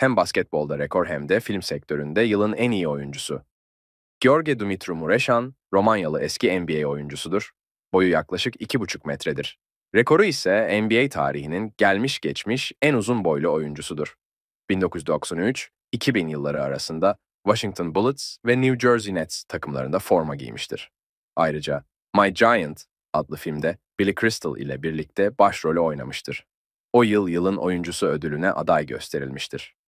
Hem basketbolda rekor hem de film sektöründe yılın en iyi oyuncusu. George Dumitru Mureșan, Romanyalı eski NBA oyuncusudur. Boyu yaklaşık 2,5 metredir. Rekoru ise NBA tarihinin gelmiş geçmiş en uzun boylu oyuncusudur. 1993-2000 yılları arasında Washington Bullets ve New Jersey Nets takımlarında forma giymiştir. Ayrıca My Giant adlı filmde Billy Crystal ile birlikte başrolü oynamıştır. O yıl yılın oyuncusu ödülüne aday gösterilmiştir.